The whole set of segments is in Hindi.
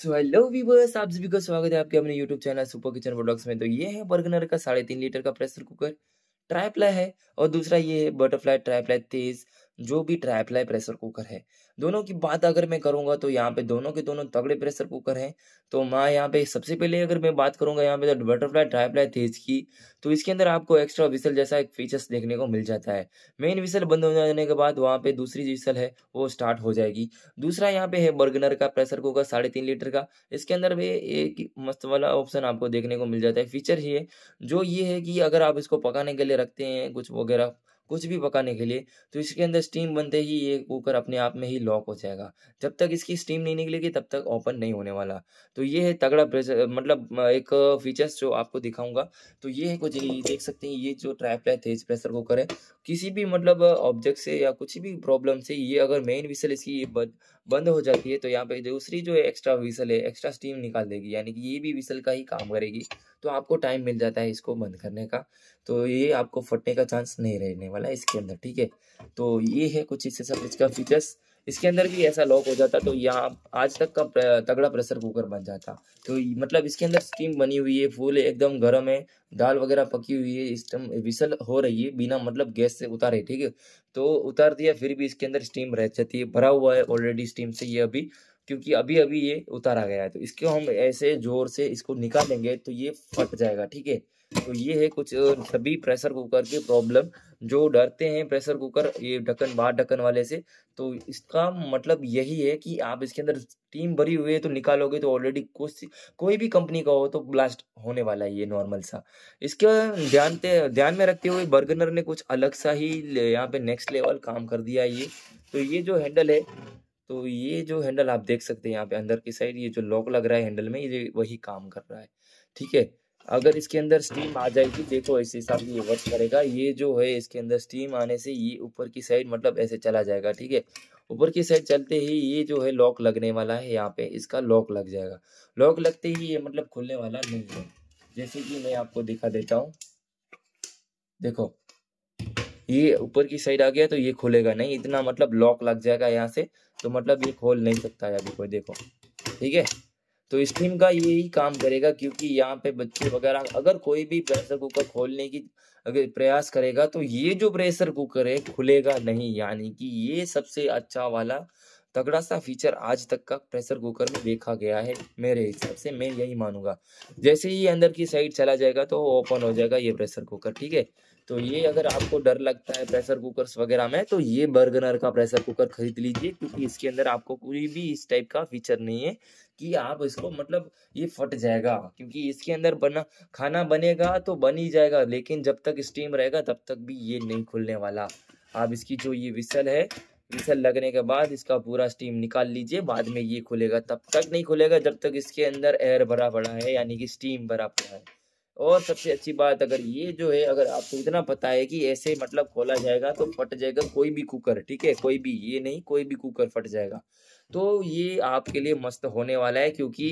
सो हेलो व्यूवर्स आप सभी का स्वागत है आपके अपने YouTube channel super kitchen blogs में तो ये है बर्गनर का साढ़े तीन लीटर का प्रेशर कुकर ट्राईप्लाई है और दूसरा ये है बटरफ्लाई ट्राईप्लाई तेज जो भी ट्राईप्लाई प्रेशर कुकर है दोनों की बात अगर मैं करूंगा तो यहाँ पे दोनों के दोनों तगड़े प्रेशर कुकर हैं तो मैं यहाँ पे सबसे पहले अगर मैं बात करूंगा यहाँ पे तो बटरफ्लाई ट्राईप्लाई तेज की तो इसके अंदर आपको एक्स्ट्रा विसल जैसा एक फीचर्स देखने को मिल जाता है मेन विसल बंद हो जाने के बाद वहाँ पे दूसरी विसल है वो स्टार्ट हो जाएगी दूसरा यहाँ पे है बर्गनर का प्रेशर कुकर साढ़े तीन लीटर का इसके अंदर भी एक मस्त वाला ऑप्शन आपको देखने को मिल जाता है फीचर ये जो ये है कि अगर आप इसको पकाने के लिए रखते हैं कुछ वगैरह कुछ भी पकाने के लिए तो इसके अंदर स्टीम बनते ही ये कुकर अपने आप में ही लॉक हो जाएगा जब तक इसकी स्टीम नहीं निकलेगी तब तक ओपन नहीं होने वाला तो ये है तगड़ा प्रेशर मतलब एक फीचर्स जो आपको दिखाऊंगा तो ये है कुछ देख सकते हैं ये जो है तेज प्रेशर कुकर है किसी भी मतलब ऑब्जेक्ट से या कुछ भी प्रॉब्लम से ये अगर मेन विसल इसकी बंद हो जाती है तो यहाँ पे दूसरी जो एक्स्ट्रा विसल है एक्स्ट्रा स्टीम निकाल देगी यानी कि ये भी विसल का ही काम करेगी तो आपको टाइम मिल जाता है इसको बंद करने का तो ये आपको फटने का चांस नहीं रहने वाला है इसके अंदर ठीक है तो ये है कुछ इससे सब इसका फीचर्स इसके अंदर भी ऐसा लॉक हो जाता तो यहाँ आज तक का तगड़ा प्रेशर कुकर बन जाता तो मतलब इसके अंदर स्टीम बनी हुई है फूल एकदम गर्म है दाल वगैरह पकी हुई है एकदम विसल हो रही है बिना मतलब गैस से उतारे ठीक है तो उतार दिया फिर भी इसके अंदर स्टीम रह जाती है भरा हुआ है ऑलरेडी स्टीम से ये अभी क्योंकि अभी अभी ये उतारा गया है तो इसको हम ऐसे जोर से इसको निकालेंगे तो ये फट जाएगा ठीक है तो ये है कुछ सभी प्रेशर कुकर के प्रॉब्लम जो डरते हैं प्रेशर कुकर ये ढक्कन बाहर ढक्कन वाले से तो इसका मतलब यही है कि आप इसके अंदर स्टीम भरी हुई है तो निकालोगे तो ऑलरेडी कुछ कोई भी कंपनी का हो तो ब्लास्ट होने वाला है ये नॉर्मल सा इसके ध्यान ध्यान में रखते हुए बर्गनर ने कुछ अलग सा ही यहाँ पे नेक्स्ट लेवल काम कर दिया ये तो ये जो हैंडल है तो ये जो हैंडल आप देख सकते हैं यहाँ पे अंदर की साइड ये जो लॉक लग रहा है हैंडल में ये वही काम कर रहा है ठीक है अगर इसके अंदर स्टीम आ जाएगी देखो इस हिसाब से ये वर्क करेगा ये जो है इसके अंदर स्टीम आने से ये ऊपर की साइड मतलब ऐसे चला जाएगा ठीक है ऊपर की साइड चलते ही ये जो है लॉक लगने वाला है यहाँ पे इसका लॉक लग जाएगा लॉक लगते ही ये मतलब खुलने वाला नहीं है जैसे कि मैं आपको दिखा देता हूँ देखो ये ऊपर की साइड आ गया तो ये खुलेगा नहीं इतना मतलब लॉक लग जाएगा यहाँ से तो मतलब ये खोल नहीं सकता है अभी कोई देखो ठीक है तो स्टीम का ये ही काम करेगा क्योंकि यहाँ पे बच्चे वगैरह अगर कोई भी प्रेशर कुकर खोलने की अगर प्रयास करेगा तो ये जो प्रेशर कुकर है खुलेगा नहीं यानी कि ये सबसे अच्छा वाला तगड़ा सा फीचर आज तक का प्रेशर कुकर में देखा गया है मेरे हिसाब से मैं यही मानूंगा जैसे ही अंदर की साइड चला जाएगा तो ओपन हो जाएगा ये प्रेशर कुकर ठीक है तो ये अगर आपको डर लगता है प्रेशर कुकर्स वगैरह में तो ये बर्गनर का प्रेशर कुकर खरीद लीजिए क्योंकि इसके अंदर आपको कोई भी इस टाइप का फीचर नहीं है कि आप इसको मतलब ये फट जाएगा क्योंकि इसके अंदर बना खाना बनेगा तो बन ही जाएगा लेकिन जब तक स्टीम रहेगा तब तक भी ये नहीं खुलने वाला आप इसकी जो ये विसल है विसल लगने के बाद इसका पूरा स्टीम निकाल लीजिए बाद में ये खुलेगा तब तक नहीं खुलेगा जब तक इसके अंदर एयर भरा पड़ा है यानी कि स्टीम भरा पड़ा है और सबसे अच्छी बात अगर ये जो है अगर आपको इतना पता है कि ऐसे मतलब खोला जाएगा तो फट जाएगा कोई भी कुकर ठीक है कोई भी ये नहीं कोई भी कुकर फट जाएगा तो ये आपके लिए मस्त होने वाला है क्योंकि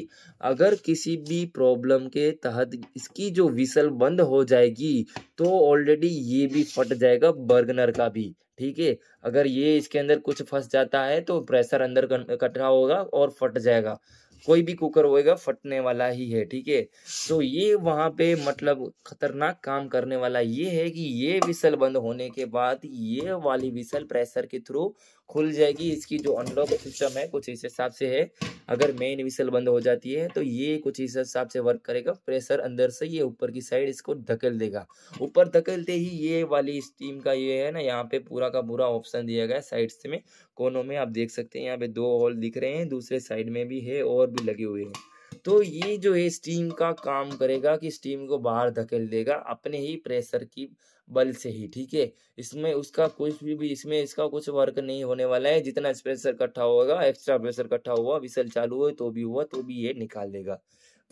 अगर किसी भी प्रॉब्लम के तहत इसकी जो विसल बंद हो जाएगी तो ऑलरेडी ये भी फट जाएगा बर्गनर का भी ठीक है अगर ये इसके अंदर कुछ फंस जाता है तो प्रेशर अंदर इकट्ठा होगा और फट जाएगा कोई भी कुकर होएगा फटने वाला ही है ठीक है तो ये वहाँ पे मतलब खतरनाक काम करने वाला ये है कि ये विसल बंद होने के बाद ये वाली विसल प्रेशर के थ्रू खुल जाएगी इसकी जो अनलॉक सिस्टम है कुछ इस हिसाब से है अगर मेन विसल बंद हो जाती है तो ये कुछ इस हिसाब से वर्क करेगा प्रेशर अंदर से ये ऊपर की साइड इसको धकेल देगा ऊपर धकेलते ही ये वाली स्टीम का ये है ना यहाँ पे पूरा का पूरा ऑप्शन दिया गया है साइड्स में कोनों में आप देख सकते हैं यहाँ पे दो हॉल दिख रहे हैं दूसरे साइड में भी है और भी लगे हुए हैं तो ये जो है स्टीम का काम करेगा कि स्टीम को बाहर धकेल देगा अपने ही प्रेशर की बल से ही ठीक है इसमें उसका कुछ भी, भी इसमें इसका कुछ वर्क नहीं होने वाला है जितना प्रेशर इकट्ठा होगा एक्स्ट्रा प्रेशर इकट्ठा हुआ विसल चालू हो तो भी हुआ तो भी ये निकाल देगा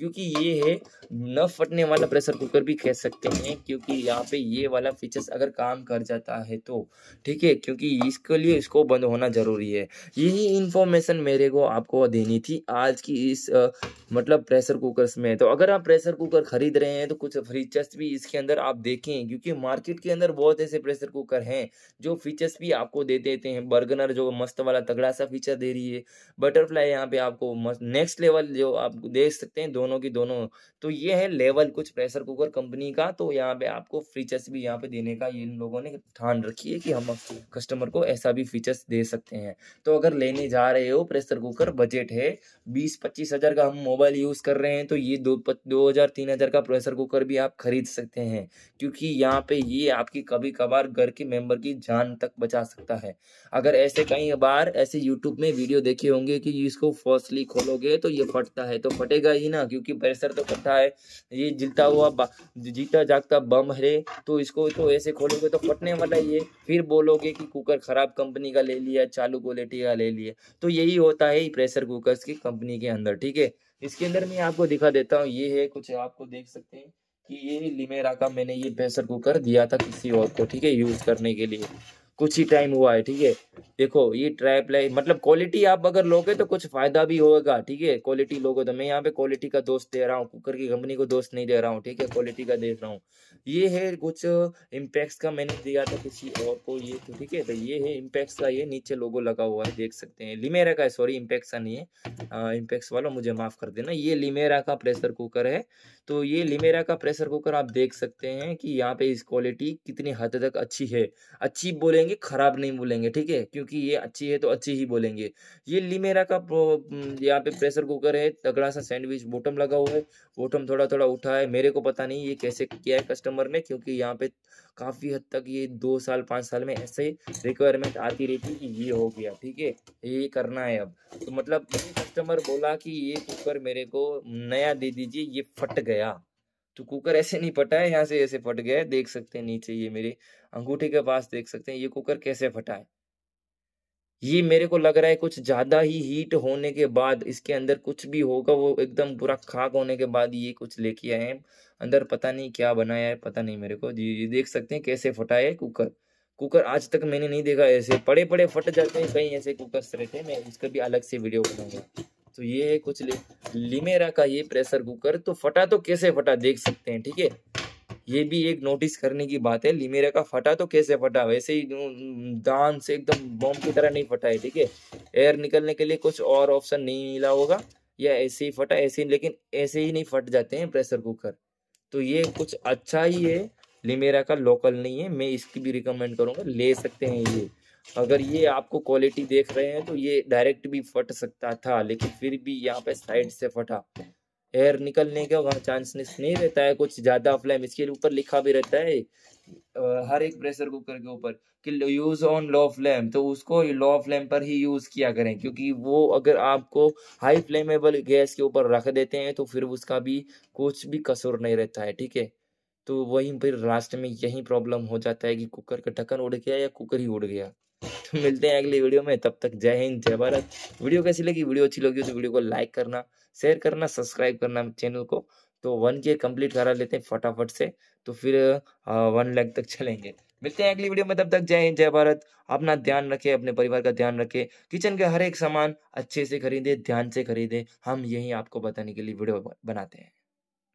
क्योंकि ये है न फटने वाला प्रेशर कुकर भी कह सकते हैं क्योंकि यहाँ पे ये वाला फीचर्स अगर काम कर जाता है तो ठीक है क्योंकि इसके लिए इसको बंद होना ज़रूरी है यही इन्फॉर्मेशन मेरे को आपको देनी थी आज की इस आ, मतलब प्रेशर कुकर्स में तो अगर आप प्रेशर कुकर खरीद रहे हैं तो कुछ फीचर्स भी इसके अंदर आप देखें क्योंकि मार्केट के अंदर बहुत ऐसे प्रेशर कुकर हैं जो फीचर्स भी आपको दे देते हैं बर्गनर जो मस्त वाला तगड़ा सा फीचर दे रही है बटरफ्लाई यहाँ पे आपको नेक्स्ट लेवल जो आप देख सकते हैं दोनों दोनों की दोनों तो ये है लेवल कुछ प्रेशर कुकर कंपनी का तो यहाँ पे आपको फीचर्स भी यहाँ पे देने का इन लोगों ने ठान रखी है कि हम कस्टमर को ऐसा भी फीचर्स दे सकते हैं तो अगर लेने जा रहे हो प्रेशर कुकर बजट है बीस पच्चीस हज़ार का हम मोबाइल यूज़ कर रहे हैं तो ये दो दो हज़ार तीन हज़ार का प्रेशर कुकर भी आप खरीद सकते हैं क्योंकि यहाँ पे ये आपकी कभी कभार घर के मेंबर की जान तक बचा सकता है अगर ऐसे कई बार ऐसे यूट्यूब में वीडियो देखे होंगे कि इसको फर्स्टली खोलोगे तो ये फटता है तो फटेगा ही ना क्योंकि प्रेशर तो करता है ये जीता हुआ जीता जागता बम है तो इसको तो ऐसे खोलोगे तो फटने वाला है फिर बोलोगे कि कुकर खराब कंपनी का ले लिया चालू क्वालिटी का ले लिया तो यही होता है प्रेशर कुकर की कंपनी के अंदर ठीक है इसके अंदर मैं आपको दिखा देता हूँ ये है कुछ आपको देख सकते हैं कि ये लिमेरा का मैंने ये प्रेशर कुकर दिया था किसी और को ठीक है यूज करने के लिए कुछ ही टाइम हुआ है ठीक है देखो ये ट्रैप लाइन मतलब क्वालिटी आप अगर लोगे तो कुछ फायदा भी होगा ठीक है क्वालिटी लोगे तो मैं यहाँ पे क्वालिटी का दोस्त दे रहा हूँ कुकर की कंपनी को दोस्त नहीं दे रहा हूँ ठीक है क्वालिटी का दे रहा हूँ ये है कुछ इम्पैक्ट्स का मैंने दिया था किसी और को ये तो ठीक है तो ये है इम्पैक्ट का ये नीचे लोगो लगा हुआ है देख सकते हैं लिमेरा का है सॉरी इम्पैक्ट्स का नहीं है इम्पैक्ट्स वाला मुझे माफ़ कर देना ये लिमेरा का प्रेशर कुकर है तो ये लिमेरा का प्रेशर कुकर आप देख सकते हैं कि यहाँ पे इस क्वालिटी कितनी हद तक अच्छी है अच्छी बोलेंगे ख़राब नहीं बोलेंगे ठीक है क्योंकि ये अच्छी है तो अच्छी ही बोलेंगे ये लिमेरा का हम्म, यहाँ पे प्रेशर कुकर है तगड़ा सा सैंडविच बोटम लगा हुआ है बोटम थोड़ा थोड़ा उठा है मेरे को पता नहीं ये कैसे किया है कस्टमर कस्टमर ने क्योंकि यहाँ पे काफ़ी हद तक ये दो साल पांच साल में ऐसे रिक्वायरमेंट आती रहती कि ये हो गया ठीक है ये करना है अब तो मतलब कस्टमर बोला कि ये कुकर मेरे को नया दे दीजिए ये फट गया तो कुकर ऐसे नहीं फटा है यहाँ से ऐसे फट गया है देख सकते हैं नीचे ये मेरे अंगूठे के पास देख सकते हैं ये कुकर कैसे फटा है ये मेरे को लग रहा है कुछ ज़्यादा ही हीट होने के बाद इसके अंदर कुछ भी होगा वो एकदम पूरा खाक होने के बाद ये कुछ लेके आए हैं अंदर पता नहीं क्या बनाया है पता नहीं मेरे को जी देख सकते हैं कैसे फटा है कुकर कुकर आज तक मैंने नहीं देखा ऐसे पड़े पड़े फट जाते हैं कहीं ऐसे कुकर रहते हैं मैं उसका भी अलग से वीडियो बनाऊंगा तो ये है कुछ लिमेरा का ये प्रेशर कुकर तो फटा तो कैसे फटा देख सकते हैं ठीक है ये भी एक नोटिस करने की बात है लिमेरा का फटा तो कैसे फटा वैसे ही दान से एकदम बॉम्ब की तरह नहीं फटा है ठीक है एयर निकलने के लिए कुछ और ऑप्शन नहीं मिला होगा या ऐसे ही फटा ऐसे ही लेकिन ऐसे ही नहीं फट जाते हैं प्रेशर कुकर तो ये कुछ अच्छा ही है लिमेरा का लोकल नहीं है मैं इसकी भी रिकमेंड करूँगा ले सकते हैं ये अगर ये आपको क्वालिटी देख रहे हैं तो ये डायरेक्ट भी फट सकता था लेकिन फिर भी यहाँ पे साइड से फटा एयर निकलने का वहाँ चांस नहीं रहता है कुछ ज़्यादा फ्लेम इसके ऊपर लिखा भी रहता है हर एक प्रेशर कुकर के ऊपर कि यूज़ ऑन लो फ्लेम तो उसको लो फ्लेम पर ही यूज़ किया करें क्योंकि वो अगर आपको हाई फ्लेमेबल गैस के ऊपर रख देते हैं तो फिर उसका भी कुछ भी कसूर नहीं रहता है ठीक है तो वहीं फिर लास्ट में यही प्रॉब्लम हो जाता है कि कुकर का ढक्कन उड़ गया या कुकर ही उड़ गया तो मिलते हैं अगली वीडियो में तब तक जय हिंद जय भारत वीडियो कैसी लगी वीडियो अच्छी लगी तो वीडियो को लाइक करना शेयर करना सब्सक्राइब करना चैनल को तो वन के कंप्लीट करा लेते हैं फटाफट से तो फिर वन लैक तक चलेंगे मिलते हैं अगली वीडियो में तब तक जय हिंद जय भारत अपना ध्यान रखें अपने परिवार का ध्यान रखें किचन के हर एक सामान अच्छे से खरीदें ध्यान से खरीदें हम यही आपको बताने के लिए वीडियो बनाते हैं